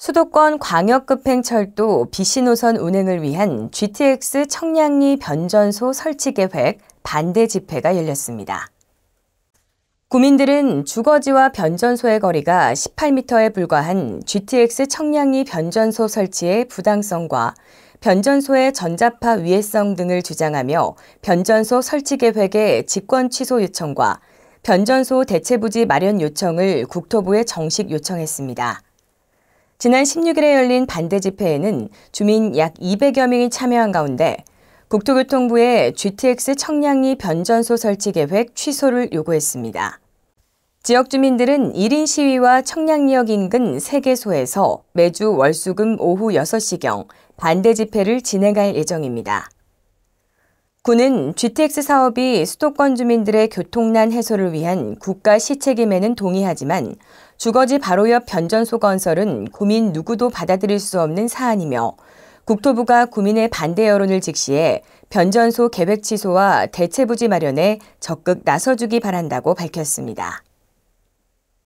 수도권 광역급행철도 BC노선 운행을 위한 GTX 청량리 변전소 설치 계획 반대 집회가 열렸습니다. 구민들은 주거지와 변전소의 거리가 18m에 불과한 GTX 청량리 변전소 설치의 부당성과 변전소의 전자파 위해성 등을 주장하며 변전소 설치 계획의 직권 취소 요청과 변전소 대체 부지 마련 요청을 국토부에 정식 요청했습니다. 지난 16일에 열린 반대 집회에는 주민 약 200여 명이 참여한 가운데 국토교통부에 GTX 청량리 변전소 설치 계획 취소를 요구했습니다. 지역 주민들은 1인 시위와 청량리역 인근 3개소에서 매주 월수금 오후 6시경 반대 집회를 진행할 예정입니다. 군는 GTX 사업이 수도권 주민들의 교통난 해소를 위한 국가 시책임에는 동의하지만 주거지 바로 옆 변전소 건설은 국민 누구도 받아들일 수 없는 사안이며 국토부가 국민의 반대 여론을 직시해 변전소 계획 취소와 대체 부지 마련에 적극 나서주기 바란다고 밝혔습니다.